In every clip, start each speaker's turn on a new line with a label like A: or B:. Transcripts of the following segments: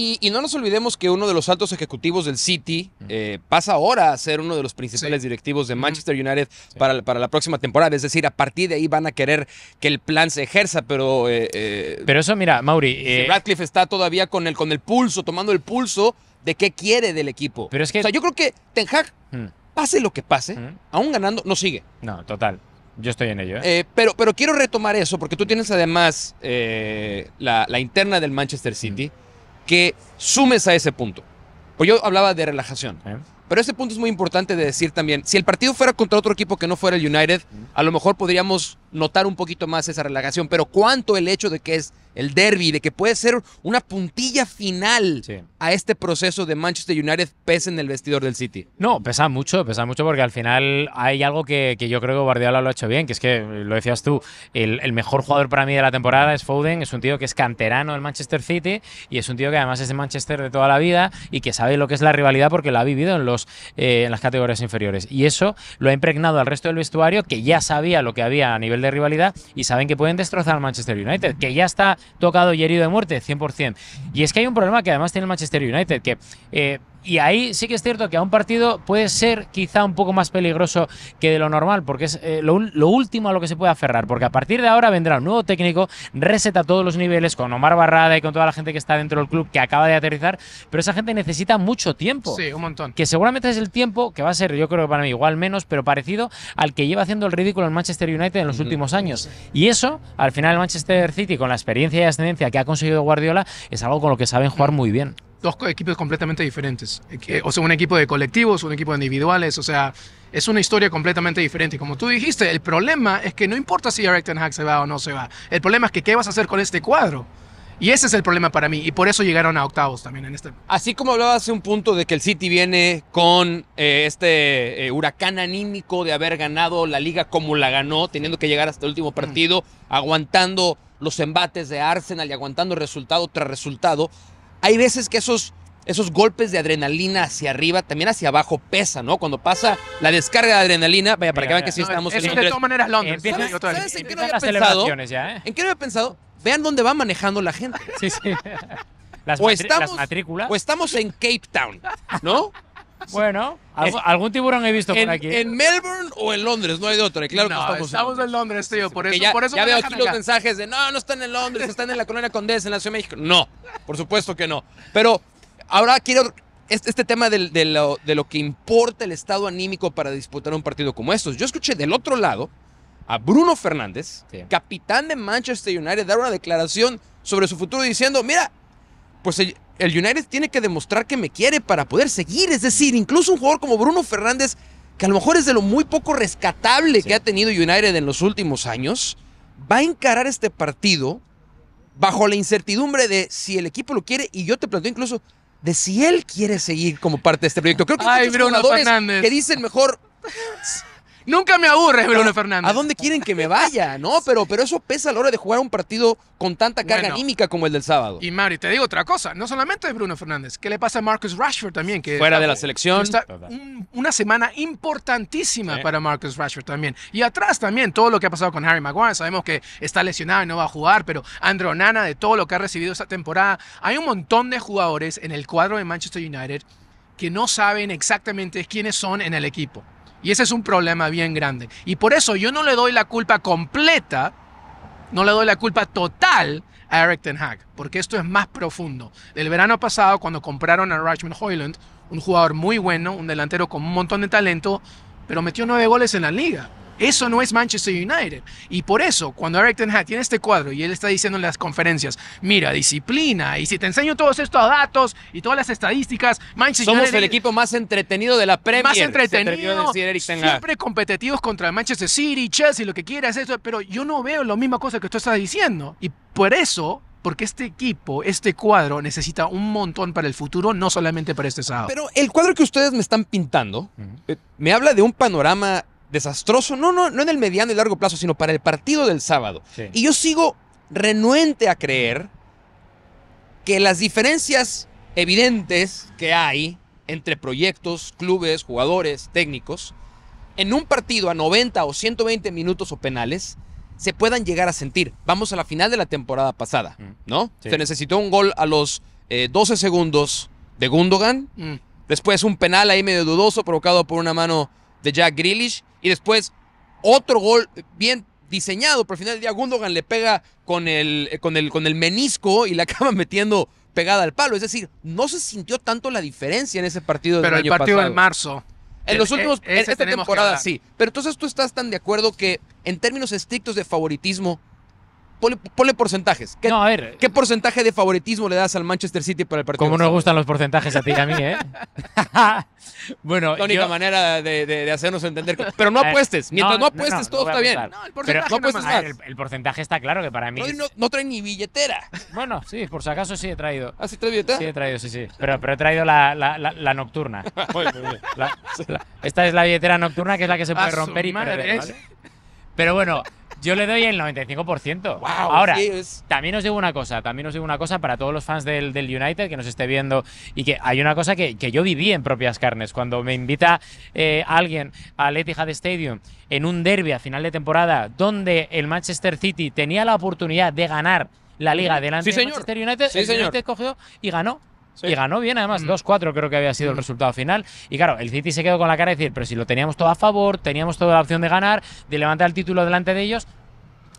A: Y, no nos olvidemos que uno de los altos ejecutivos del City eh, pasa ahora a ser uno de los principales directivos de Manchester United para, para, la próxima temporada. Es decir, a partir de ahí van a querer que el plan se ejerza, pero... Eh, eh, pero eso, mira, Mauri... Radcliffe está todavía con el, con el pulso, tomando el pulso de qué quiere del equipo. Pero es que... O sea, yo creo que Ten Hag, pase lo que pase, aún ganando, no sigue.
B: No, total. Yo estoy en ello.
A: pero, pero quiero retomar eso, porque tú tienes además la, interna del Manchester City que sumes a ese punto. Pues yo hablaba de relajación. Eh. Pero ese punto es muy importante de decir también, si el partido fuera contra otro equipo que no fuera el United, a lo mejor podríamos notar un poquito más esa relajación, pero cuánto el hecho de que es el derby, de que puede ser una puntilla final a este proceso de Manchester United pesa en el vestidor del City.
B: No, pesa mucho, pesa mucho porque al final hay algo que, que yo creo que Guardiola lo ha hecho bien, que es que, lo decías tú, el, mejor jugador para mí de la temporada es Foden, es un tío que es canterano del Manchester City y es un tío que además es de Manchester de toda la vida y que sabe lo que es la rivalidad porque lo ha vivido en, los, eh, en las categorías inferiores. Y eso lo ha impregnado al resto del vestuario que ya sabía lo que había a nivel de rivalidad y saben que pueden destrozar al Manchester United, que ya está tocado y herido de muerte, 100%. Y es que hay un problema que además tiene el Manchester United, que eh, y ahí sí que es cierto que a un partido puede ser quizá un poco más peligroso que de lo normal, porque es eh, lo, último a lo que se puede aferrar, porque a partir de ahora vendrá un nuevo técnico, reseta todos los niveles con Omar Barrada y con toda la gente que está dentro del club que acaba de aterrizar, pero esa gente necesita mucho tiempo. Sí, un montón. Que seguramente es el tiempo que va a ser, yo creo que para mí igual menos, pero parecido al que lleva haciendo el ridículo en Manchester United en los últimos años. Y eso, al final, el Manchester City, con la experiencia y ascendencia que ha conseguido Guardiola, es algo con lo que saben jugar mm. muy bien
C: dos equipos completamente diferentes. Eh, o sea, un equipo de colectivos, un equipo de individuales, o sea, es una historia completamente diferente. Como tú dijiste, el problema es que no importa si Eric Ten se va o no se va. El problema es que qué vas a hacer con este cuadro. Y ese es el problema para mí. Y por eso llegaron a octavos también en este.
A: Así como hablaba hace un punto de que el City viene con eh, este eh, huracán anímico de haber ganado la liga como la ganó, teniendo que llegar hasta el último partido, aguantando los embates de Arsenal y aguantando resultado tras resultado hay veces que esos, esos golpes de adrenalina hacia arriba, también hacia abajo, pesan, ¿no? Cuando pasa la descarga de adrenalina, vaya, para que vean que sí estamos eso en de todas
C: maneras Londres. ¿Sabes, en qué no había pensado?
A: ¿eh? ¿En qué no había pensado? Vean dónde va manejando la gente. Sí, sí. Las las matrículas. o estamos en Cape Town, ¿no? Bueno, algún,
B: tiburón he visto por aquí. ¿En
A: Melbourne o en Londres? No hay de otro. Claro que estamos, estamos
C: en Londres, tío.
B: Por
A: eso, ya, por eso veo aquí los mensajes de no, no están en Londres, están en la colonia Condesa, en la Ciudad de México. No, por supuesto que no. Pero ahora quiero este, tema de, lo, que importa el estado anímico para disputar un partido como estos. Yo escuché del otro lado a Bruno Fernández, capitán de Manchester United, dar una declaración sobre su futuro diciendo, mira, pues el, United tiene que demostrar que me quiere para poder seguir. Es decir, incluso un jugador como Bruno Fernández, que a lo mejor es de lo muy poco rescatable que ha tenido United en los últimos años, va a encarar este partido bajo la incertidumbre de si el equipo lo quiere y yo te planteo incluso de si él quiere seguir como parte de este proyecto. Creo que hay Ay, muchos que dicen mejor Nunca me aburre, ah, Bruno Fernández. ¿A dónde quieren que me vaya? No, pero, pero eso pesa a la hora de jugar un partido con tanta carga química
C: como el del sábado. Y Mari, te digo otra cosa. No solamente es Bruno Fernández. ¿Qué le pasa a Marcus Rashford también? Que Fuera de la selección. Está una semana importantísima para Marcus Rashford también. Y atrás también todo lo que ha pasado con Harry Maguire. Sabemos que está lesionado y no va a jugar, pero Andro Nana, de todo lo que ha recibido esta temporada, hay un montón de jugadores en el cuadro de Manchester United que no saben exactamente quiénes son en el equipo. Y ese es un problema bien grande. Y por eso yo no le doy la culpa completa, no le doy la culpa total a Eric Ten Hag, porque esto es más profundo. El verano pasado, cuando compraron a Rashman Hoyland, un jugador muy bueno, un delantero con un montón de talento, pero metió nueve goles en la liga. Eso no es Manchester United. Y por eso, cuando Eric Ten Hag tiene este cuadro y él está diciendo en las conferencias, mira, disciplina, y si te enseño todos estos datos y todas las estadísticas, Manchester United... Somos el equipo más entretenido de la Premier. Más entretenido, siempre competitivos contra Manchester City, Chelsea, lo que quieras, eso, pero yo no veo la misma cosa que tú estás diciendo. Y por eso porque este equipo, este cuadro, necesita un montón para el futuro, no solamente para este sábado. Pero el cuadro que ustedes me están pintando eh, me habla
A: de un panorama desastroso, no, no, no en el mediano y largo plazo, sino para el partido del sábado. Y yo sigo renuente a creer que las diferencias evidentes que hay entre proyectos, clubes, jugadores, técnicos, en un partido a 90 o 120 minutos o penales, se puedan llegar a sentir. Vamos a la final de la temporada pasada, mm. ¿no? Se necesitó un gol a los 12 eh, segundos de Gundogan, mm. después un penal ahí medio dudoso provocado por una mano de Jack Grealish. Y después otro gol bien diseñado, pero al final del día Gundogan le pega con el, con el, con el menisco y la acaba metiendo pegada al palo. Es decir, no se sintió tanto la diferencia en ese partido del Pero el partido de en marzo. En eh, los últimos, en eh, esta temporada sí. Pero entonces tú estás tan de acuerdo que en términos estrictos de favoritismo, ponle, porcentajes. ¿Qué, no, a ver. ¿Qué porcentaje de favoritismo le das al Manchester City para el partido? Como nos
B: gustan los porcentajes a ti y a mí, ¿eh? bueno, la única manera de, hacernos entender. Pero no eh, apuestes. Mientras no, apuestes, todo está bien. No, el porcentaje, apuestes El, porcentaje está claro que para mí. No, trae ni billetera. Bueno, sí, por si acaso sí he traído. ¿Ah, sí billetera? Sí he traído, sí, sí. Pero, he traído la, nocturna. esta es la billetera nocturna, que es la que se puede romper y perder. Pero bueno, yo le doy el 95%. Wow, Ahora, también os digo una cosa, también os digo una cosa para todos los fans del, United que nos esté viendo y que hay una cosa que, que yo viví en propias carnes. Cuando me invita eh, alguien al Etihad Stadium en un derby a final de temporada donde el Manchester City tenía la oportunidad de ganar la liga delante del Manchester United, el United cogió y ganó y ganó bien, además, 2-4 mm. creo que había sido el mm. resultado final. Y claro, el City se quedó con la cara de decir, pero si lo teníamos todo a favor, teníamos toda la opción de ganar, de levantar el título delante de ellos.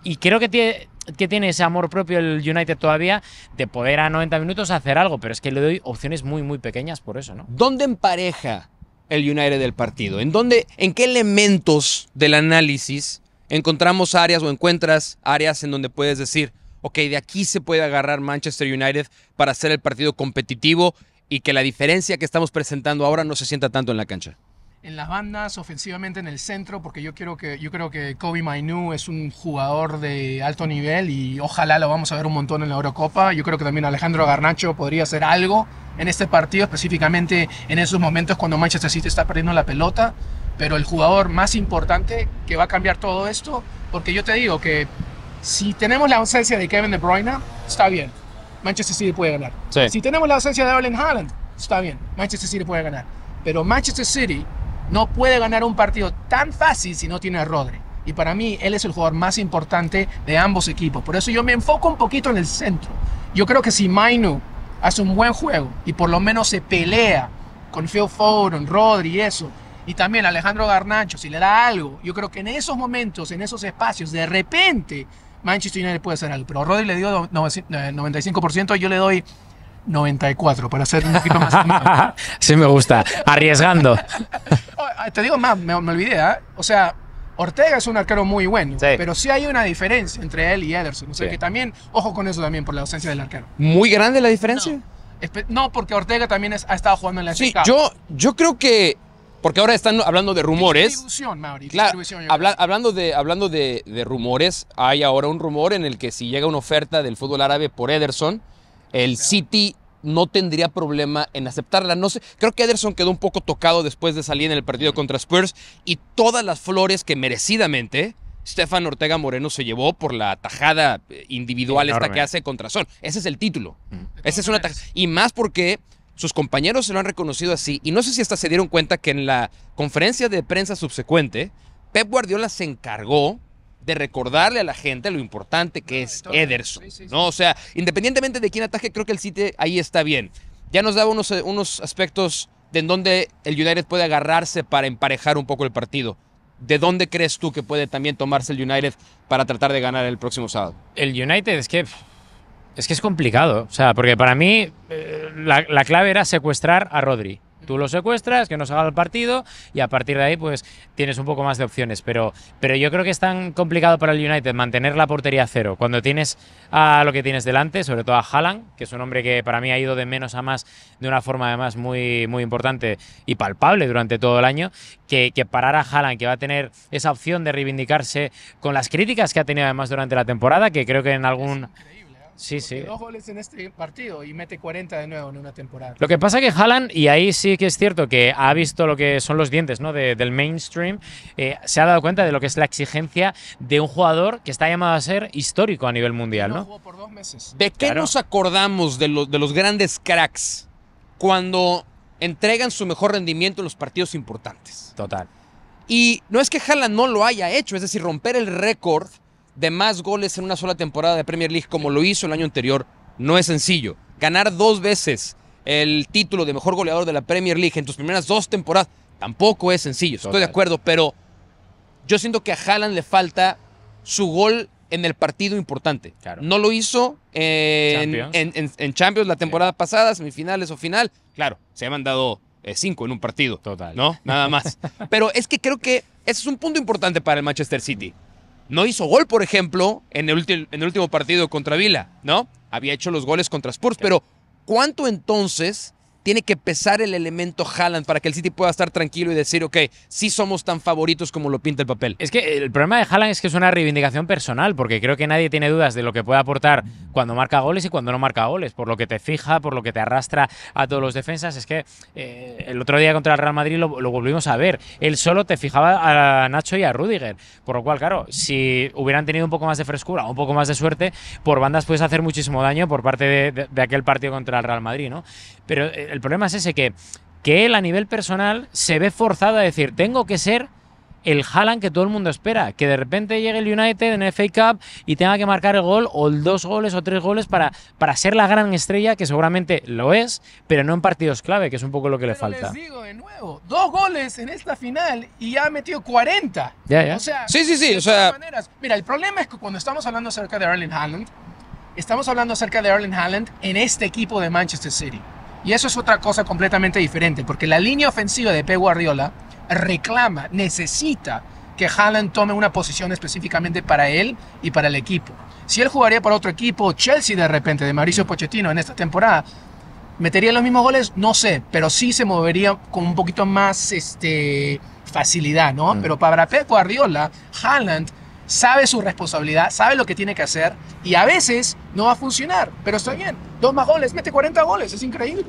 B: Y creo que tiene, que tiene ese amor propio el United todavía de poder a 90 minutos hacer algo, pero es que le doy opciones muy, muy pequeñas por eso, ¿no? ¿Dónde empareja el United del partido? ¿En, dónde,
A: en qué elementos del análisis encontramos áreas o encuentras áreas en donde puedes decir, ok, de aquí se puede agarrar Manchester United para hacer el partido competitivo y que la diferencia que estamos presentando ahora no se sienta tanto en la cancha?
C: en las bandas, ofensivamente en el centro, porque yo, quiero que, yo creo que Kobe Mainu es un jugador de alto nivel y ojalá lo vamos a ver un montón en la Eurocopa. Yo creo que también Alejandro Garnacho podría hacer algo en este partido, específicamente en esos momentos cuando Manchester City está perdiendo la pelota. Pero el jugador más importante que va a cambiar todo esto, porque yo te digo que si tenemos la ausencia de Kevin De Bruyne, está bien. Manchester City puede ganar. Si tenemos la ausencia de Erling Haaland, está bien. Manchester City puede ganar. Pero Manchester City no puede ganar un partido tan fácil si no tiene a Rodri. Y para mí, él es el jugador más importante de ambos equipos. Por eso yo me enfoco un poquito en el centro. Yo creo que si Mainu hace un buen juego y por lo menos se pelea con Phil Foden, Rodri y eso, y también Alejandro Garnacho, si le da algo, yo creo que en esos momentos, en esos espacios, de repente Manchester United puede hacer algo. Pero Rodri le dio 95% eh, yo le doy 94
B: para hacer un poquito más. sí, me gusta. Arriesgando.
C: Oh, te digo más, me, olvidé. ¿ah? O sea, Ortega es un arquero muy bueno, pero sí hay una diferencia entre él y Ederson. O sea, que también, ojo con eso también, por la ausencia del arquero. ¿Muy grande la diferencia? No, porque Ortega también ha estado jugando en la Sí, yo,
A: yo creo que porque ahora están hablando de rumores. hablando de, hablando de, rumores, hay ahora un rumor en el que si llega una oferta del fútbol árabe por Ederson, el City no tendría problema en aceptarla. No sé, creo que Ederson quedó un poco tocado después de salir en el partido mm. contra Spurs y todas las flores que merecidamente Stefan Ortega Moreno se llevó por la tajada eh, individual esta que hace contra Son. Ese es el título. Mm. es una Y más porque sus compañeros se lo han reconocido así y no sé si hasta se dieron cuenta que en la conferencia de prensa subsecuente, Pep Guardiola se encargó de recordarle a la gente lo importante que ah, es Ederson. ¿no? O sea, independientemente de quién ataje, creo que el City ahí está bien. Ya nos daba unos, eh, unos aspectos de en dónde el United puede agarrarse para emparejar un poco el partido. ¿De dónde crees tú que puede también tomarse el United para tratar de ganar el próximo sábado?
B: El United es que es que es complicado, o sea, porque para mí eh, la, clave era secuestrar a Rodri. Tú lo secuestras, que no salga el partido y a partir de ahí pues tienes un poco más de opciones. Pero, pero yo creo que es tan complicado para el United mantener la portería cero cuando tienes a lo que tienes delante, sobre todo a Haaland, que es un hombre que para mí ha ido de menos a más de una forma además muy, muy importante y palpable durante todo el año, que, que parar a Haaland, que va a tener esa opción de reivindicarse con las críticas que ha tenido además durante la temporada, que creo que en algún Sí, sí. Dos
C: goles en este partido y mete 40 de nuevo en una
B: temporada. Lo que pasa es que Haaland, y ahí sí que es cierto que ha visto lo que son los dientes ¿no? del mainstream, eh, se ha dado cuenta de lo que es la exigencia de un jugador que está llamado a ser histórico a nivel mundial. ¿no? Jugó por dos meses. ¿De qué nos acordamos de, los, de los grandes cracks
A: cuando entregan su mejor rendimiento en los partidos importantes? Total. Y no es que Haaland no lo haya hecho, es decir, romper el récord de más goles en una sola temporada de Premier League como lo hizo el año anterior no es sencillo. Ganar dos veces el título de mejor goleador de la Premier League en tus primeras dos temporadas tampoco es sencillo. Estoy de acuerdo, pero yo siento que a Haaland le falta su gol en el partido importante. No lo hizo en Champions, la temporada pasada, semifinales o final. Claro, se ha mandado eh, cinco en un partido. Total. ¿No? Nada más. pero es que creo que ese es un punto importante para el Manchester City no hizo gol, por ejemplo, en el, en el último partido contra Vila, ¿no? Había hecho los goles contra Spurs, pero ¿cuánto entonces tiene que pesar el elemento Haaland para que el City pueda estar tranquilo y decir, ok, sí somos tan
B: favoritos como lo pinta el papel. Es que el problema de Haaland es que es una reivindicación personal, porque creo que nadie tiene dudas de lo que puede aportar cuando marca goles y cuando no marca goles, por lo que te fija, por lo que te arrastra a todos los defensas. Es que eh, el otro día contra el Real Madrid lo, volvimos a ver. Él solo te fijaba a Nacho y a Rudiger, por lo cual, claro, si hubieran tenido un poco más de frescura, un poco más de suerte, por bandas puedes hacer muchísimo daño por parte de, aquel partido contra el Real Madrid, ¿no? Pero eh, el el problema es ese que, que él a nivel personal se ve forzado a decir, tengo que ser el Haaland que todo el mundo espera, que de repente llegue el United en el FA Cup y tenga que marcar el gol o dos goles o tres goles para, para ser la gran estrella, que seguramente lo es, pero no en partidos clave, que es un poco lo que le falta. Les digo de
C: nuevo, dos goles en esta final y ya ha metido 40. Ya, ya. O sea, sí, sí, sí. De o mira, el problema es que cuando estamos hablando acerca de Erling Haaland, estamos hablando acerca de Erling Haaland en este equipo de Manchester City. Y eso es otra cosa completamente diferente, porque la línea ofensiva de P. Guardiola reclama, necesita que Haaland tome una posición específicamente para él y para el equipo. Si él jugaría para otro equipo, Chelsea de repente, de Mauricio Pochettino en esta temporada, ¿metería los mismos goles? No sé, pero sí se movería con un poquito más este, facilidad, ¿no? Mm. Pero para Pep Guardiola, Haaland sabe su responsabilidad, sabe lo que tiene que hacer y a veces no va a funcionar, pero está bien. Dos más goles, mete 40 goles, es increíble.